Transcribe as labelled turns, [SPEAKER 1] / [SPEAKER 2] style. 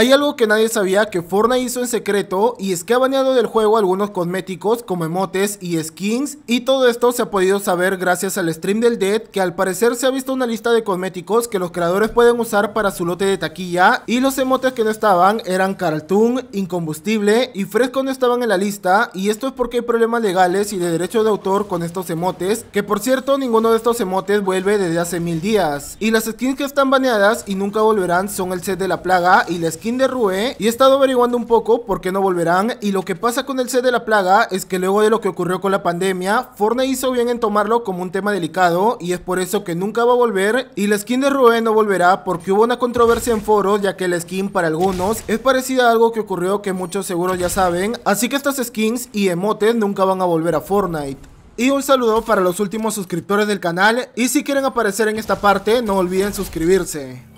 [SPEAKER 1] Hay algo que nadie sabía que Fortnite hizo en secreto y es que ha baneado del juego algunos cosméticos como emotes y skins y todo esto se ha podido saber gracias al stream del Dead que al parecer se ha visto una lista de cosméticos que los creadores pueden usar para su lote de taquilla y los emotes que no estaban eran Cartoon, Incombustible y Fresco no estaban en la lista y esto es porque hay problemas legales y de derecho de autor con estos emotes que por cierto ninguno de estos emotes vuelve desde hace mil días y las skins que están baneadas y nunca volverán son el set de la plaga y la skin de Rue y he estado averiguando un poco por qué no volverán y lo que pasa con el set de la plaga es que luego de lo que ocurrió con la pandemia, Fortnite hizo bien en tomarlo como un tema delicado y es por eso que nunca va a volver y la skin de Rue no volverá porque hubo una controversia en foros ya que la skin para algunos es parecida a algo que ocurrió que muchos seguros ya saben, así que estas skins y emotes nunca van a volver a Fortnite. Y un saludo para los últimos suscriptores del canal y si quieren aparecer en esta parte no olviden suscribirse.